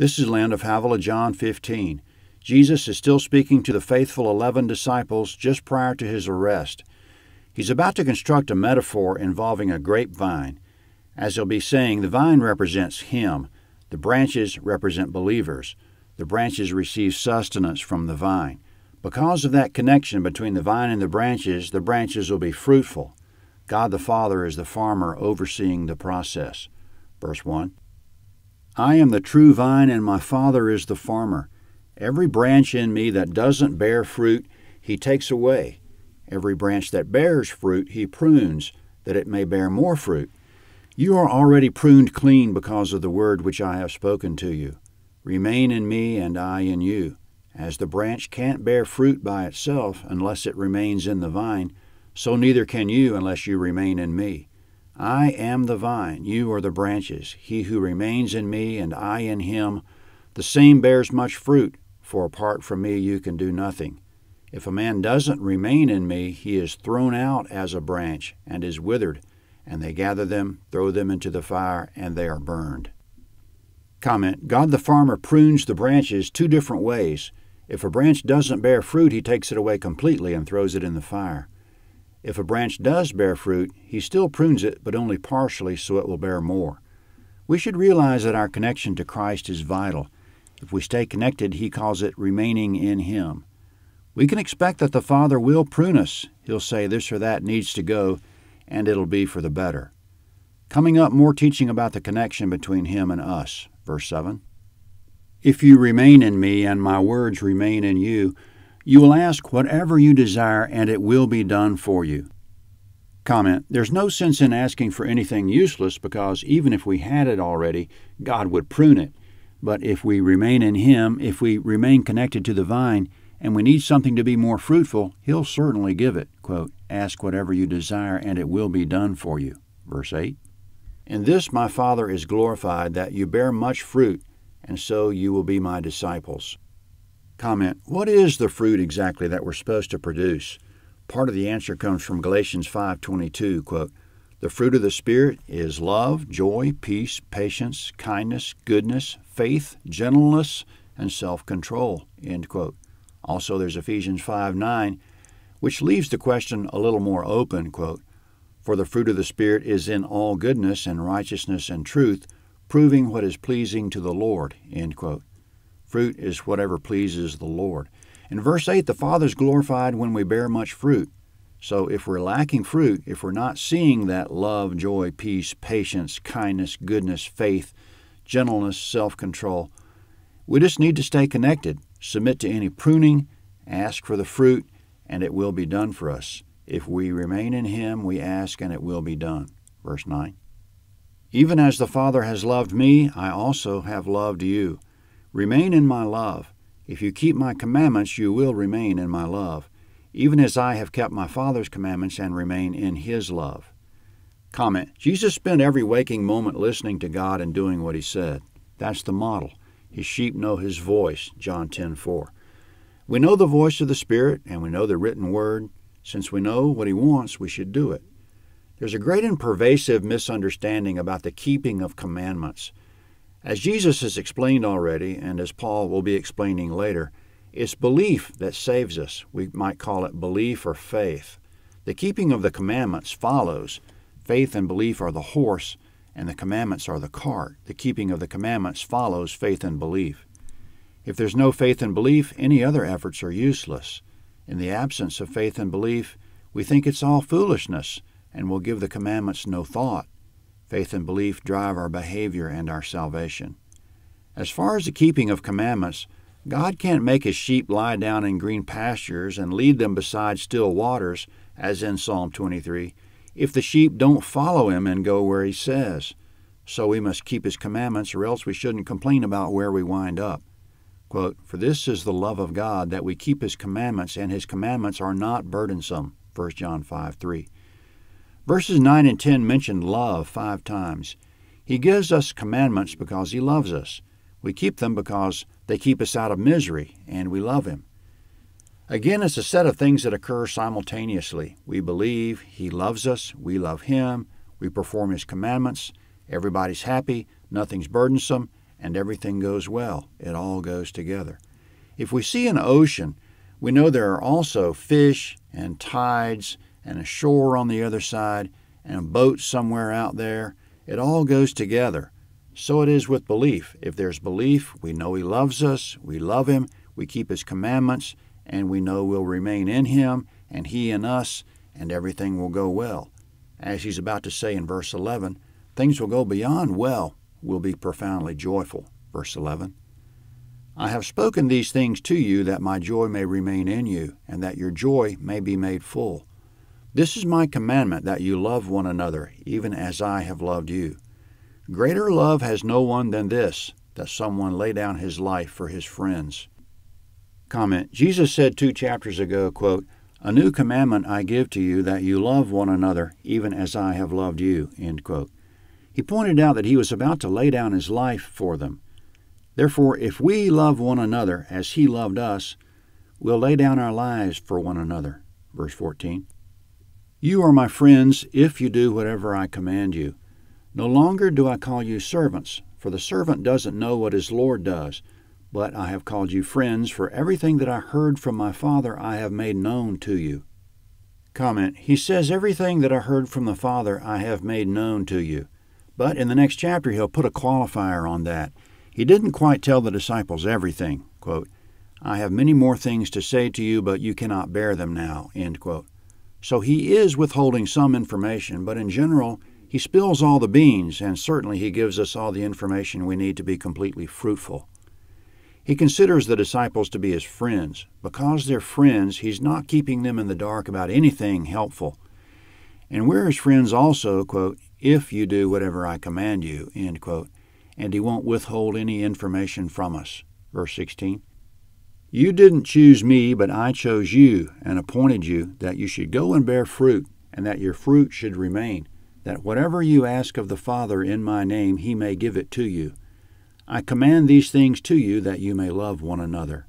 This is land of Havilah, John 15. Jesus is still speaking to the faithful 11 disciples just prior to his arrest. He's about to construct a metaphor involving a grapevine. As he'll be saying, the vine represents him, the branches represent believers. The branches receive sustenance from the vine. Because of that connection between the vine and the branches, the branches will be fruitful. God the Father is the farmer overseeing the process. Verse 1. I am the true vine, and my Father is the farmer. Every branch in me that doesn't bear fruit, he takes away. Every branch that bears fruit, he prunes, that it may bear more fruit. You are already pruned clean because of the word which I have spoken to you. Remain in me, and I in you. As the branch can't bear fruit by itself unless it remains in the vine, so neither can you unless you remain in me. I am the vine, you are the branches. He who remains in me and I in him, the same bears much fruit, for apart from me you can do nothing. If a man doesn't remain in me, he is thrown out as a branch and is withered, and they gather them, throw them into the fire, and they are burned. Comment God the farmer prunes the branches two different ways. If a branch doesn't bear fruit, he takes it away completely and throws it in the fire. If a branch does bear fruit, he still prunes it, but only partially so it will bear more. We should realize that our connection to Christ is vital. If we stay connected, he calls it remaining in him. We can expect that the Father will prune us. He'll say this or that needs to go, and it'll be for the better. Coming up, more teaching about the connection between him and us. Verse 7. If you remain in me and my words remain in you, you will ask whatever you desire, and it will be done for you. Comment There's no sense in asking for anything useless because even if we had it already, God would prune it. But if we remain in Him, if we remain connected to the vine, and we need something to be more fruitful, He'll certainly give it. Quote, Ask whatever you desire, and it will be done for you. Verse 8. In this my Father is glorified, that you bear much fruit, and so you will be my disciples. Comment, what is the fruit exactly that we're supposed to produce? Part of the answer comes from Galatians 5:22, quote, "The fruit of the spirit is love, joy, peace, patience, kindness, goodness, faith, gentleness, and self-control." End quote. Also there's Ephesians 5:9, which leaves the question a little more open, quote, "For the fruit of the spirit is in all goodness and righteousness and truth, proving what is pleasing to the Lord." End quote. Fruit is whatever pleases the Lord. In verse 8, the Father is glorified when we bear much fruit. So if we're lacking fruit, if we're not seeing that love, joy, peace, patience, kindness, goodness, faith, gentleness, self control, we just need to stay connected, submit to any pruning, ask for the fruit, and it will be done for us. If we remain in Him, we ask, and it will be done. Verse 9. Even as the Father has loved me, I also have loved you. Remain in my love. If you keep my commandments, you will remain in my love, even as I have kept my Father's commandments and remain in his love. Comment Jesus spent every waking moment listening to God and doing what he said. That's the model. His sheep know his voice, John 10 4. We know the voice of the Spirit and we know the written word. Since we know what he wants, we should do it. There's a great and pervasive misunderstanding about the keeping of commandments. As Jesus has explained already, and as Paul will be explaining later, it's belief that saves us. We might call it belief or faith. The keeping of the commandments follows. Faith and belief are the horse, and the commandments are the cart. The keeping of the commandments follows faith and belief. If there's no faith and belief, any other efforts are useless. In the absence of faith and belief, we think it's all foolishness and will give the commandments no thought. Faith and belief drive our behavior and our salvation. As far as the keeping of commandments, God can't make his sheep lie down in green pastures and lead them beside still waters, as in Psalm 23, if the sheep don't follow him and go where he says. So we must keep his commandments, or else we shouldn't complain about where we wind up. Quote, For this is the love of God, that we keep his commandments, and his commandments are not burdensome. 1 John 5 3. Verses 9 and 10 mention love five times. He gives us commandments because He loves us. We keep them because they keep us out of misery, and we love Him. Again, it's a set of things that occur simultaneously. We believe He loves us, we love Him, we perform His commandments, everybody's happy, nothing's burdensome, and everything goes well. It all goes together. If we see an ocean, we know there are also fish and tides and a shore on the other side and a boat somewhere out there. It all goes together. So it is with belief. If there's belief, we know He loves us, we love Him, we keep His commandments, and we know we'll remain in Him, and He in us, and everything will go well. As He's about to say in verse 11, things will go beyond well, will be profoundly joyful. Verse 11. I have spoken these things to you that my joy may remain in you, and that your joy may be made full. This is my commandment that you love one another, even as I have loved you. Greater love has no one than this, that someone lay down his life for his friends. Comment Jesus said two chapters ago, quote, A new commandment I give to you that you love one another, even as I have loved you. End quote. He pointed out that he was about to lay down his life for them. Therefore, if we love one another as he loved us, we'll lay down our lives for one another. Verse 14. You are my friends if you do whatever I command you. No longer do I call you servants, for the servant doesn't know what his Lord does, but I have called you friends, for everything that I heard from my Father I have made known to you. Comment He says, Everything that I heard from the Father I have made known to you. But in the next chapter, he'll put a qualifier on that. He didn't quite tell the disciples everything. Quote, I have many more things to say to you, but you cannot bear them now. End quote. So he is withholding some information, but in general, he spills all the beans, and certainly he gives us all the information we need to be completely fruitful. He considers the disciples to be his friends. Because they're friends, he's not keeping them in the dark about anything helpful. And we're his friends also, quote, if you do whatever I command you, end quote. And he won't withhold any information from us. Verse 16. You didn't choose me, but I chose you and appointed you that you should go and bear fruit, and that your fruit should remain, that whatever you ask of the Father in my name, he may give it to you. I command these things to you that you may love one another.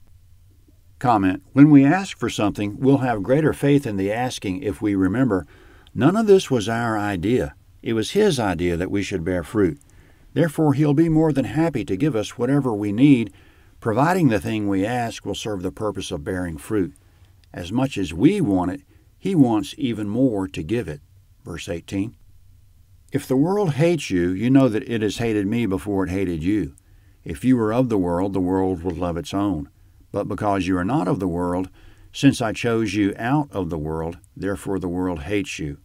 Comment When we ask for something, we'll have greater faith in the asking if we remember none of this was our idea. It was His idea that we should bear fruit. Therefore, He'll be more than happy to give us whatever we need Providing the thing we ask will serve the purpose of bearing fruit. As much as we want it, He wants even more to give it. Verse 18. If the world hates you, you know that it has hated me before it hated you. If you were of the world, the world would love its own. But because you are not of the world, since I chose you out of the world, therefore the world hates you.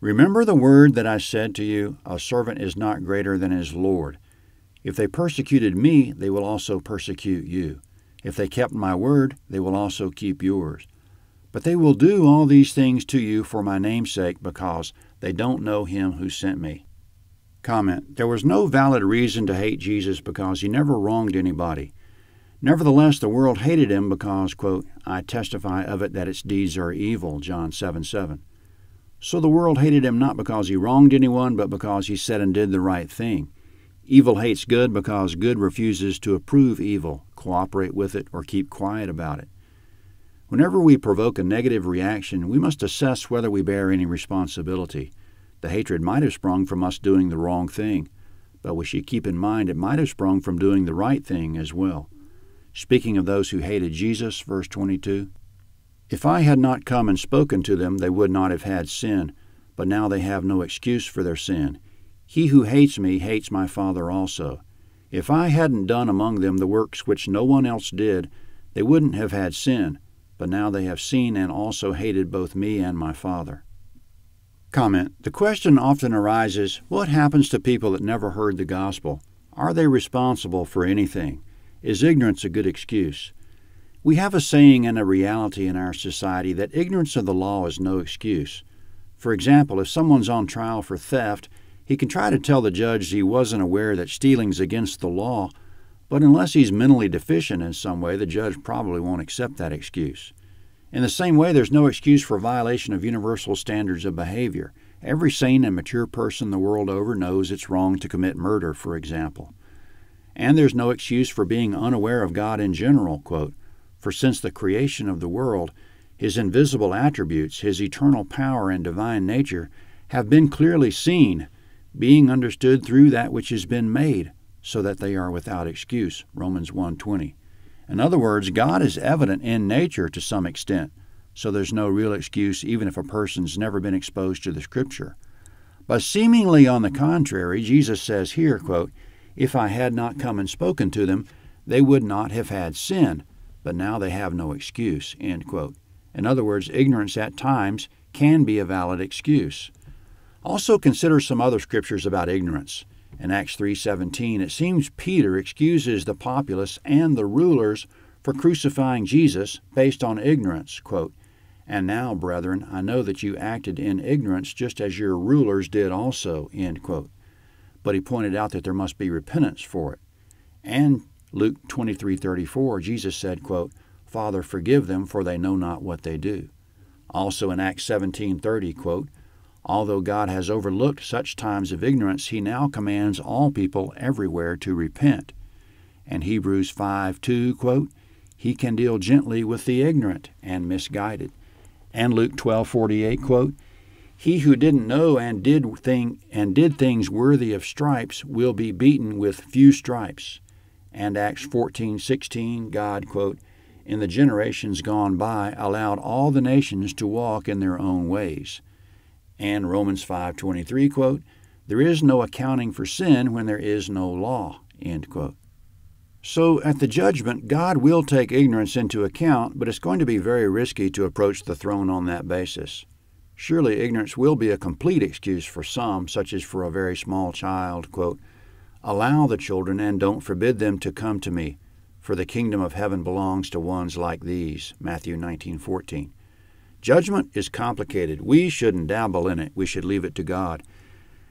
Remember the word that I said to you, A servant is not greater than his Lord. If they persecuted me, they will also persecute you. If they kept my word, they will also keep yours. But they will do all these things to you for my name's sake, because they don't know him who sent me. Comment There was no valid reason to hate Jesus because he never wronged anybody. Nevertheless, the world hated him because, quote, I testify of it that its deeds are evil, John 7 7. So the world hated him not because he wronged anyone, but because he said and did the right thing. Evil hates good because good refuses to approve evil, cooperate with it, or keep quiet about it. Whenever we provoke a negative reaction, we must assess whether we bear any responsibility. The hatred might have sprung from us doing the wrong thing, but we should keep in mind it might have sprung from doing the right thing as well. Speaking of those who hated Jesus, verse 22, If I had not come and spoken to them, they would not have had sin, but now they have no excuse for their sin. He who hates me hates my Father also. If I hadn't done among them the works which no one else did, they wouldn't have had sin, but now they have seen and also hated both me and my Father. Comment The question often arises what happens to people that never heard the gospel? Are they responsible for anything? Is ignorance a good excuse? We have a saying and a reality in our society that ignorance of the law is no excuse. For example, if someone's on trial for theft he can try to tell the judge he wasn't aware that stealing's against the law, but unless he's mentally deficient in some way, the judge probably won't accept that excuse. In the same way, there's no excuse for violation of universal standards of behavior. Every sane and mature person the world over knows it's wrong to commit murder, for example. And there's no excuse for being unaware of God in general, quote, for since the creation of the world, his invisible attributes, his eternal power and divine nature, have been clearly seen being understood through that which has been made, so that they are without excuse. Romans 1:20. In other words, God is evident in nature to some extent, so there's no real excuse even if a person's never been exposed to the scripture. But seemingly on the contrary, Jesus says here, quote, "If I had not come and spoken to them, they would not have had sin, but now they have no excuse." End quote. In other words, ignorance at times can be a valid excuse. Also consider some other scriptures about ignorance. In Acts 3:17, it seems Peter excuses the populace and the rulers for crucifying Jesus based on ignorance, quote, "And now, brethren, I know that you acted in ignorance just as your rulers did also." End quote. But he pointed out that there must be repentance for it. And Luke 23:34, Jesus said, quote, "Father, forgive them, for they know not what they do." Also in Acts 17:30, quote, Although God has overlooked such times of ignorance, he now commands all people everywhere to repent. And Hebrews 5 2, quote, He can deal gently with the ignorant and misguided. And Luke twelve forty eight quote, He who didn't know and did, thing, and did things worthy of stripes will be beaten with few stripes. And Acts fourteen sixteen God, quote, In the generations gone by allowed all the nations to walk in their own ways and Romans 5:23 quote, "There is no accounting for sin when there is no law." End quote. So at the judgment, God will take ignorance into account, but it's going to be very risky to approach the throne on that basis. Surely ignorance will be a complete excuse for some, such as for a very small child, quote, "Allow the children and don't forbid them to come to me, for the kingdom of heaven belongs to ones like these." Matthew 19:14. Judgment is complicated. We shouldn't dabble in it, we should leave it to God.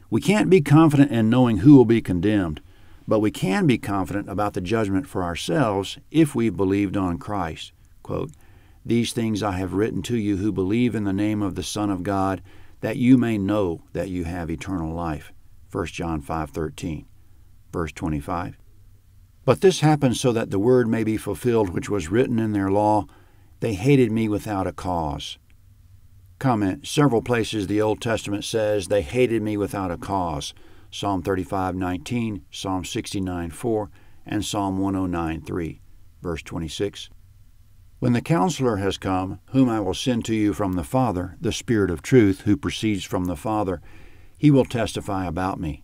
We can't be confident in knowing who will be condemned, but we can be confident about the judgment for ourselves if we've believed on Christ. Quote, These things I have written to you who believe in the name of the Son of God, that you may know that you have eternal life. 1 John 5:13. Verse 25. But this happened so that the word may be fulfilled which was written in their law, they hated me without a cause. Comment Several places the Old Testament says they hated me without a cause Psalm 35 19, Psalm 69 4, and Psalm 109 3. Verse 26. When the counselor has come, whom I will send to you from the Father, the Spirit of truth, who proceeds from the Father, he will testify about me.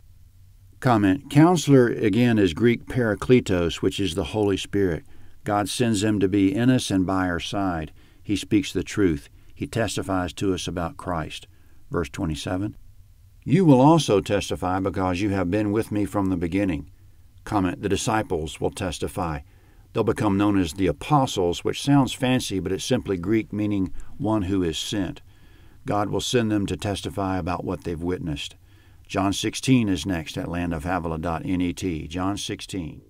Comment Counselor again is Greek parakletos, which is the Holy Spirit. God sends them to be in us and by our side. He speaks the truth. He testifies to us about Christ. Verse 27. You will also testify because you have been with me from the beginning. Comment, the disciples will testify. They'll become known as the apostles, which sounds fancy, but it's simply Greek meaning one who is sent. God will send them to testify about what they've witnessed. John 16 is next at landofhavila.net. John 16.